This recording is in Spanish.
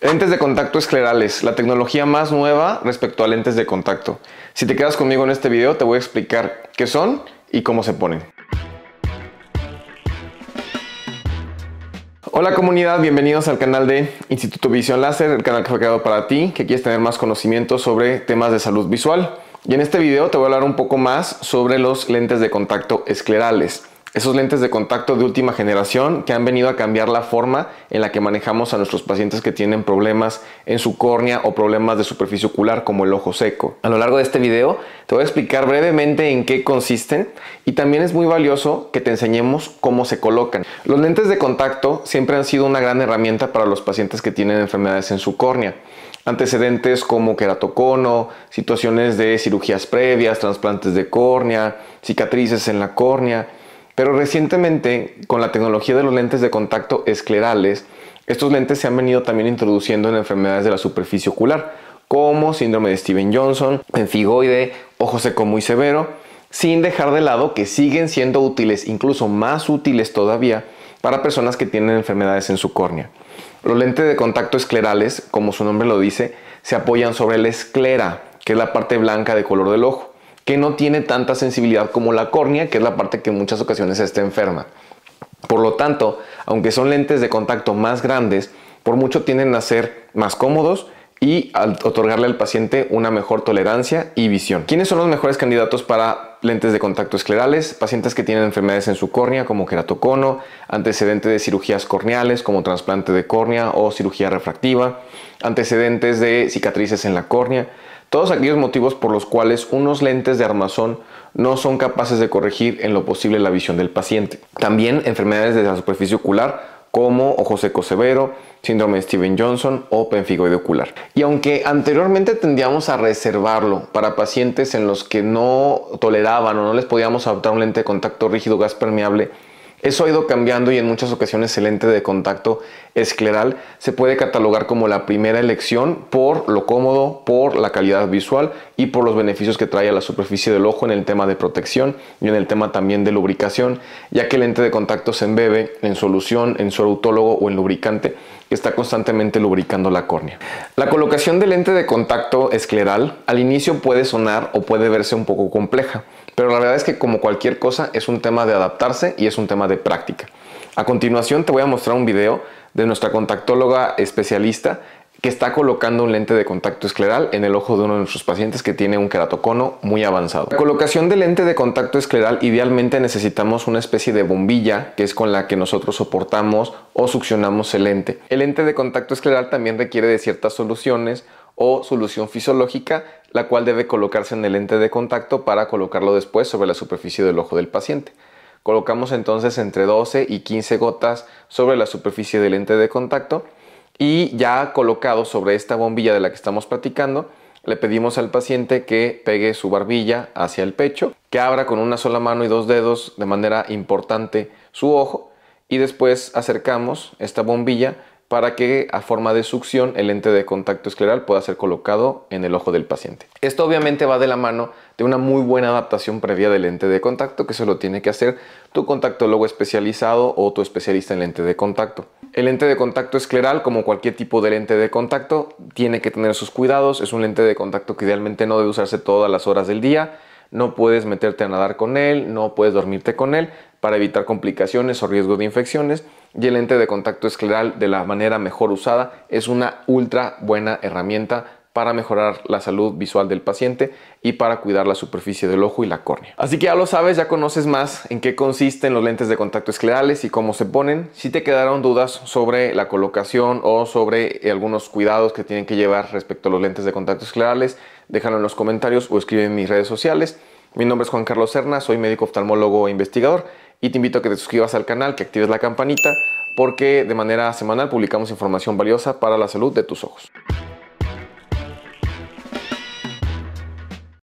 Lentes de contacto esclerales, la tecnología más nueva respecto a lentes de contacto. Si te quedas conmigo en este video te voy a explicar qué son y cómo se ponen. Hola comunidad, bienvenidos al canal de Instituto Visión Láser, el canal que fue creado para ti, que quieres tener más conocimiento sobre temas de salud visual. Y en este video te voy a hablar un poco más sobre los lentes de contacto esclerales. Esos lentes de contacto de última generación que han venido a cambiar la forma en la que manejamos a nuestros pacientes que tienen problemas en su córnea o problemas de superficie ocular como el ojo seco. A lo largo de este video te voy a explicar brevemente en qué consisten y también es muy valioso que te enseñemos cómo se colocan. Los lentes de contacto siempre han sido una gran herramienta para los pacientes que tienen enfermedades en su córnea antecedentes como queratocono, situaciones de cirugías previas, trasplantes de córnea, cicatrices en la córnea pero recientemente, con la tecnología de los lentes de contacto esclerales, estos lentes se han venido también introduciendo en enfermedades de la superficie ocular, como síndrome de Steven Johnson, enfigoide, ojo seco muy severo, sin dejar de lado que siguen siendo útiles, incluso más útiles todavía, para personas que tienen enfermedades en su córnea. Los lentes de contacto esclerales, como su nombre lo dice, se apoyan sobre la esclera, que es la parte blanca de color del ojo que no tiene tanta sensibilidad como la córnea, que es la parte que en muchas ocasiones está enferma. Por lo tanto, aunque son lentes de contacto más grandes, por mucho tienden a ser más cómodos y al otorgarle al paciente una mejor tolerancia y visión. ¿Quiénes son los mejores candidatos para lentes de contacto esclerales? Pacientes que tienen enfermedades en su córnea como queratocono, antecedentes de cirugías corneales como trasplante de córnea o cirugía refractiva, antecedentes de cicatrices en la córnea, todos aquellos motivos por los cuales unos lentes de armazón no son capaces de corregir en lo posible la visión del paciente. También enfermedades de la superficie ocular como ojo seco severo, síndrome de Steven Johnson o penfigoide ocular. Y aunque anteriormente tendíamos a reservarlo para pacientes en los que no toleraban o no les podíamos adoptar un lente de contacto rígido gas permeable, eso ha ido cambiando y en muchas ocasiones el lente de contacto escleral se puede catalogar como la primera elección por lo cómodo, por la calidad visual y por los beneficios que trae a la superficie del ojo en el tema de protección y en el tema también de lubricación, ya que el lente de contacto se embebe en solución, en su autólogo o en lubricante que está constantemente lubricando la córnea. La colocación del lente de contacto escleral al inicio puede sonar o puede verse un poco compleja, pero la verdad es que como cualquier cosa es un tema de adaptarse y es un tema de práctica. A continuación te voy a mostrar un video de nuestra contactóloga especialista que está colocando un lente de contacto escleral en el ojo de uno de nuestros pacientes que tiene un queratocono muy avanzado. La colocación del lente de contacto escleral idealmente necesitamos una especie de bombilla que es con la que nosotros soportamos o succionamos el lente. El lente de contacto escleral también requiere de ciertas soluciones o solución fisiológica, la cual debe colocarse en el lente de contacto para colocarlo después sobre la superficie del ojo del paciente. Colocamos entonces entre 12 y 15 gotas sobre la superficie del lente de contacto y ya colocado sobre esta bombilla de la que estamos platicando, le pedimos al paciente que pegue su barbilla hacia el pecho, que abra con una sola mano y dos dedos de manera importante su ojo y después acercamos esta bombilla para que a forma de succión el lente de contacto escleral pueda ser colocado en el ojo del paciente. Esto obviamente va de la mano de una muy buena adaptación previa del lente de contacto que se lo tiene que hacer tu contactólogo especializado o tu especialista en lente de contacto. El lente de contacto escleral, como cualquier tipo de lente de contacto, tiene que tener sus cuidados. Es un lente de contacto que idealmente no debe usarse todas las horas del día. No puedes meterte a nadar con él, no puedes dormirte con él para evitar complicaciones o riesgo de infecciones y el lente de contacto escleral de la manera mejor usada es una ultra buena herramienta para mejorar la salud visual del paciente y para cuidar la superficie del ojo y la córnea. Así que ya lo sabes, ya conoces más en qué consisten los lentes de contacto esclerales y cómo se ponen. Si te quedaron dudas sobre la colocación o sobre eh, algunos cuidados que tienen que llevar respecto a los lentes de contacto esclerales, déjalo en los comentarios o escribe en mis redes sociales. Mi nombre es Juan Carlos Serna, soy médico oftalmólogo e investigador y te invito a que te suscribas al canal, que actives la campanita, porque de manera semanal publicamos información valiosa para la salud de tus ojos.